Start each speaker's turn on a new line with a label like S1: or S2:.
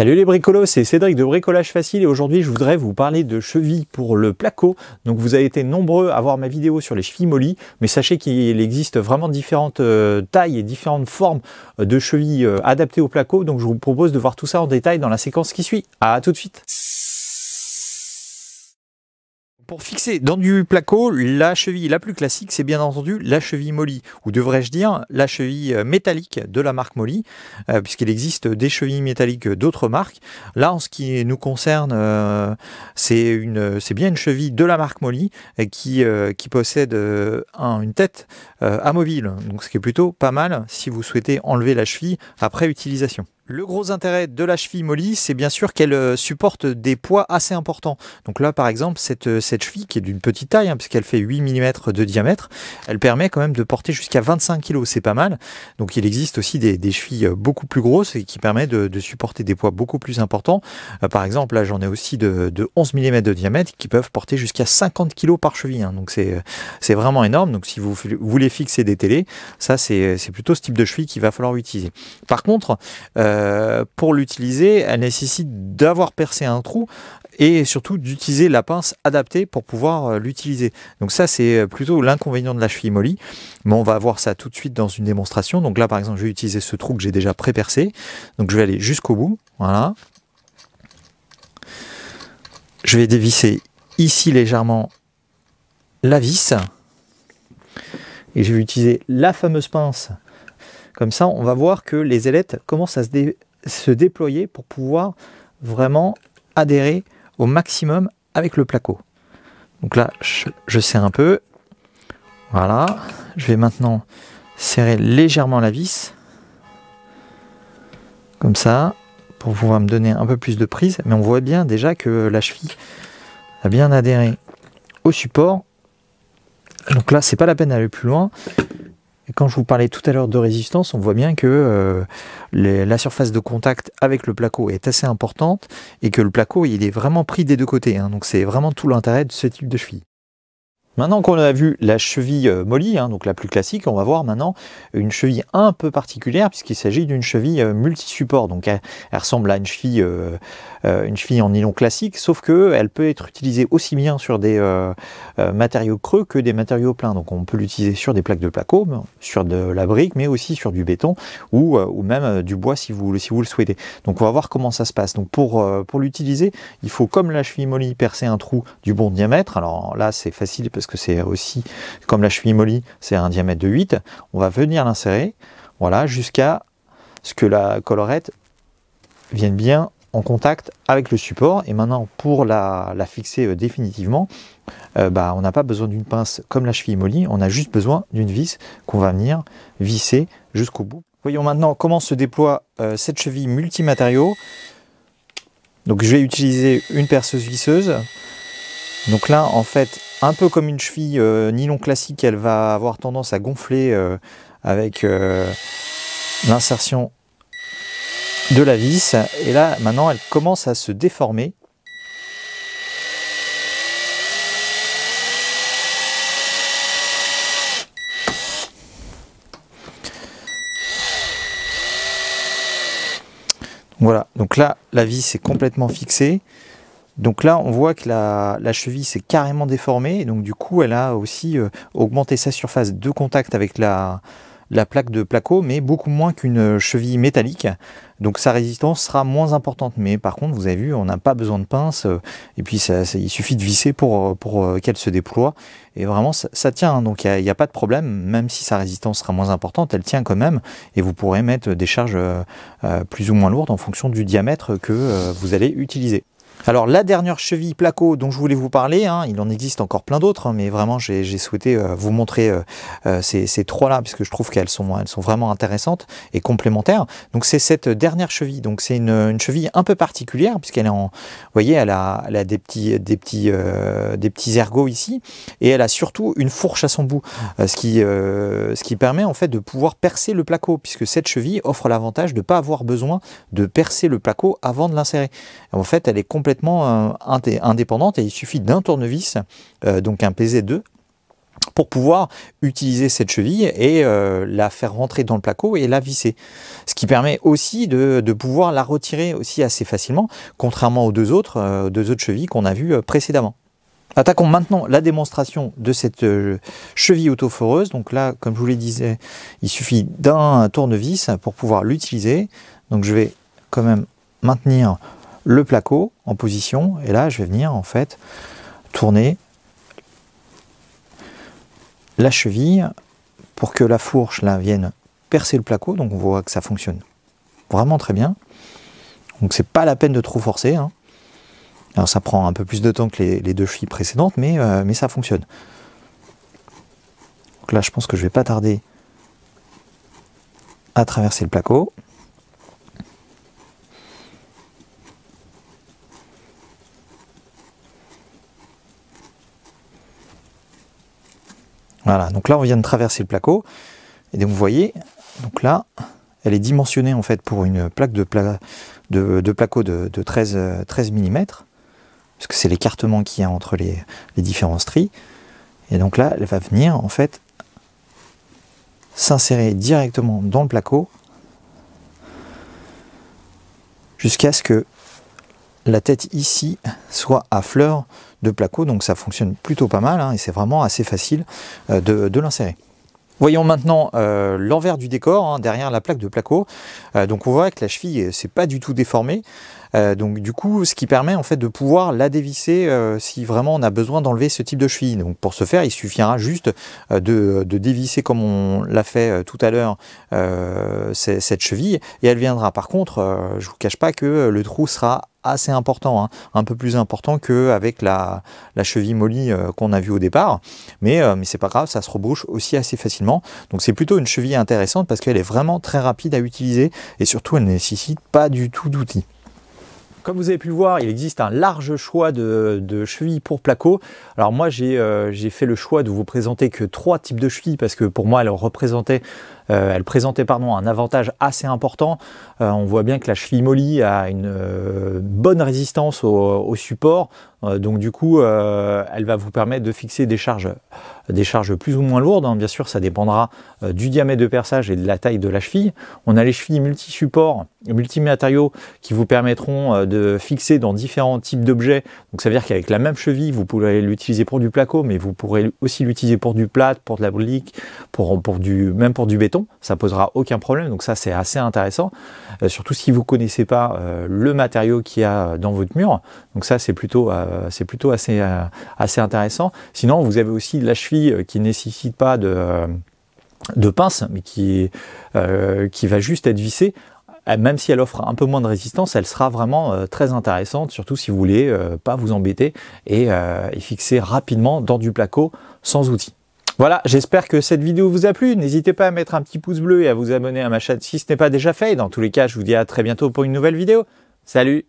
S1: Salut les bricolos, c'est Cédric de Bricolage Facile et aujourd'hui je voudrais vous parler de chevilles pour le placo. Donc vous avez été nombreux à voir ma vidéo sur les chevilles Molly, mais sachez qu'il existe vraiment différentes euh, tailles et différentes formes euh, de chevilles euh, adaptées au placo. Donc je vous propose de voir tout ça en détail dans la séquence qui suit. À tout de suite. Pour fixer dans du placo, la cheville la plus classique, c'est bien entendu la cheville Molly, ou devrais-je dire la cheville euh, métallique de la marque Molly, euh, puisqu'il existe des chevilles métalliques d'autres marques. Là, en ce qui nous concerne, euh, c'est bien une cheville de la marque Molly qui, qui possède une tête amovible, donc ce qui est plutôt pas mal si vous souhaitez enlever la cheville après utilisation. Le gros intérêt de la cheville Molly, c'est bien sûr qu'elle euh, supporte des poids assez importants. Donc là, par exemple, cette, euh, cheville, qui est d'une petite taille, hein, puisqu'elle fait 8 mm de diamètre, elle permet quand même de porter jusqu'à 25 kg, c'est pas mal. Donc il existe aussi des, chevilles euh, beaucoup plus grosses et qui permettent de, supporter des poids beaucoup plus importants. par exemple, là, j'en ai aussi de, 11 mm de diamètre qui peuvent porter jusqu'à 50 kg par cheville. Hein. Donc c'est vraiment énorme. Donc si vous voulez fixer des télés, ça, c'est plutôt ce type de cheville qu'il va falloir utiliser. Par contre, euh, pour l'utiliser, elle nécessite d'avoir percé un trou et surtout d'utiliser la pince adaptée pour pouvoir euh, l'utiliser. Donc ça, c'est euh, plutôt l'inconvénient de la cheville molly, mais on va voir ça tout de suite dans une démonstration. Donc là, par exemple, je vais utiliser ce trou que j'ai déjà pré-percé. Donc je vais aller jusqu'au bout, voilà. Je vais dévisser ici légèrement la vis et je vais utiliser la fameuse pince comme ça, on va voir que les ailettes commencent à se, déployer pour pouvoir vraiment adhérer au maximum avec le placo. Donc là, je, je serre un peu. Voilà. Je vais maintenant serrer légèrement la vis. Comme ça, pour pouvoir me donner un peu plus de prise. Mais on voit bien déjà que la cheville a bien adhéré au support. Donc là, c'est pas la peine d'aller plus loin quand je vous parlais tout à l'heure de résistance, on voit bien que euh, la surface de contact avec le placo est assez importante et que le placo, il est vraiment pris des deux côtés. Hein. donc c'est vraiment tout l'intérêt de ce type de cheville. Maintenant qu'on a vu la cheville euh, molly, hein, donc la plus classique, on va voir maintenant une cheville un peu particulière puisqu'il s'agit d'une cheville euh, multi-support. Donc elle, ressemble à une cheville, euh, une cheville en nylon classique, sauf qu'elle peut être utilisée aussi bien sur des matériaux creux que des matériaux pleins. Donc on peut l'utiliser sur des plaques de placo, sur de la brique, mais aussi sur du béton ou, même du bois si vous, le souhaitez. Donc on va voir comment ça se passe. Donc pour, l'utiliser, il faut comme la cheville molly percer un trou du bon diamètre. Alors là c'est facile parce parce que c'est aussi, comme la cheville molly, c'est un diamètre de 8, on va venir l'insérer, voilà, jusqu'à ce que la colorette vienne bien en contact avec le support. Et maintenant, pour la, fixer euh, définitivement, euh, bah, on n'a pas besoin d'une pince comme la cheville molly, on a juste besoin d'une vis qu'on va venir visser jusqu'au bout. Voyons maintenant comment se déploie euh, cette cheville multimatériaux. Donc je vais utiliser une perceuse visseuse. Donc là, en fait, un peu comme une cheville euh, nylon classique, elle va avoir tendance à gonfler euh, avec euh, l'insertion de la vis. Et là, maintenant, elle commence à se déformer. Voilà, donc là, la vis est complètement fixée. Donc là, on voit que la, cheville s'est carrément déformée, donc du coup, elle a aussi euh, augmenté sa surface de contact avec la, plaque de placo, mais beaucoup moins qu'une cheville métallique. Donc sa résistance sera moins importante. Mais par contre, vous avez vu, on n'a pas besoin de pince. Euh, et puis, il suffit de visser pour, euh, qu'elle se déploie. Et vraiment, ça, tient. Hein. Donc il n'y a, pas de problème. Même si sa résistance sera moins importante, elle tient quand même. Et vous pourrez mettre des charges plus ou moins lourdes en fonction du diamètre que vous allez utiliser. Alors la dernière cheville placo dont je voulais vous parler, hein, il en existe encore plein d'autres, hein, mais vraiment j'ai souhaité euh, vous montrer euh, euh, ces, trois-là, puisque je trouve qu'elles sont, elles sont vraiment intéressantes et complémentaires. Donc c'est cette dernière cheville, donc c'est une, cheville un peu particulière, puisqu'elle est en... Vous voyez, elle a, des, petits, ergots ici, et elle a surtout une fourche à son bout, ce, qui, ce qui permet en fait de pouvoir percer le placo, puisque cette cheville offre l'avantage de ne pas avoir besoin de percer le placo avant de l'insérer. En fait, elle est complètement complètement euh, indépendante et il suffit d'un tournevis, euh, donc un PZ2, pour pouvoir utiliser cette cheville et euh, la faire rentrer dans le placo et la visser. Ce qui permet aussi de, pouvoir la retirer aussi assez facilement, contrairement aux deux autres, deux autres chevilles qu'on a vu précédemment. Attaquons maintenant la démonstration de cette cheville autoforeuse. Donc là, comme je vous le disais, il suffit d'un tournevis pour pouvoir l'utiliser. Donc je vais quand même maintenir le placo en position, et là je vais venir en fait tourner la cheville pour que la fourche là vienne percer le placo, donc on voit que ça fonctionne vraiment très bien. Donc c'est pas la peine de trop forcer. Hein. Alors ça prend un peu plus de temps que les, deux filles précédentes, mais, euh, mais ça fonctionne. Donc là je pense que je vais pas tarder à traverser le placo. Voilà, donc là on vient de traverser le placo. Et donc vous voyez, donc là, elle est dimensionnée en fait pour une plaque de, de, placo de, 13, mm, parce que c'est l'écartement qu'il y a entre les, les différents stries. Et donc là, elle va venir en fait s'insérer directement dans le placo jusqu'à ce que la tête ici, soit à fleur de placo, donc ça fonctionne plutôt pas mal, hein, et c'est vraiment assez facile euh, de, l'insérer. Voyons maintenant euh, l'envers du décor, hein, derrière la plaque de placo. Euh, donc on voit que la cheville, c'est pas du tout déformé. Euh, donc du coup, ce qui permet en fait de pouvoir la dévisser euh, si vraiment on a besoin d'enlever ce type de cheville. Donc pour ce faire, il suffira juste euh, de, dévisser comme on l'a fait tout à l'heure cette cheville et elle viendra. Par contre, je ne vous cache pas que le trou sera assez important, hein. un peu plus important qu'avec la, la cheville molly qu'on a vu au départ. Mais, mais c'est pas grave, ça se rebouche aussi assez facilement. Donc c'est plutôt une cheville intéressante parce qu'elle est vraiment très rapide à utiliser et surtout elle ne nécessite pas du tout d'outils comme vous avez pu le voir, il existe un large choix de, chevilles pour placo. Alors moi, euh, j'ai fait le choix de vous présenter que trois types de chevilles parce que pour moi, elles représentaient euh, elle présentait un avantage assez important. Euh, on voit bien que la cheville Molly a une euh, bonne résistance au, support. donc du coup, elle va vous permettre de fixer des charges, des charges plus ou moins lourdes. Hein. Bien sûr, ça dépendra du diamètre de perçage et de la taille de la cheville. On a les chevilles multi-supports, multi-matériaux qui vous permettront de fixer dans différents types d'objets. Donc ça veut dire qu'avec la même cheville, vous pouvez l'utiliser pour du placo, mais vous pourrez aussi l'utiliser pour du plat, pour de la brique, pour, même pour du béton ça posera aucun problème. Donc ça, c'est assez intéressant, euh, surtout si vous connaissez pas euh, le matériau qu'il y a euh, dans votre mur. Donc ça, c'est plutôt, c'est plutôt assez, assez intéressant. Sinon, vous avez aussi la cheville qui ne nécessite pas de, de pince, mais qui, qui va juste être vissée même si elle offre un peu moins de résistance, elle sera vraiment très intéressante, surtout si vous voulez pas vous embêter et, et, fixer rapidement dans du placo sans outil. Voilà, j'espère que cette vidéo vous a plu. N'hésitez pas à mettre un petit pouce bleu et à vous abonner à ma chaîne si ce n'est pas déjà fait. dans tous les cas, je vous dis à très bientôt pour une nouvelle vidéo. Salut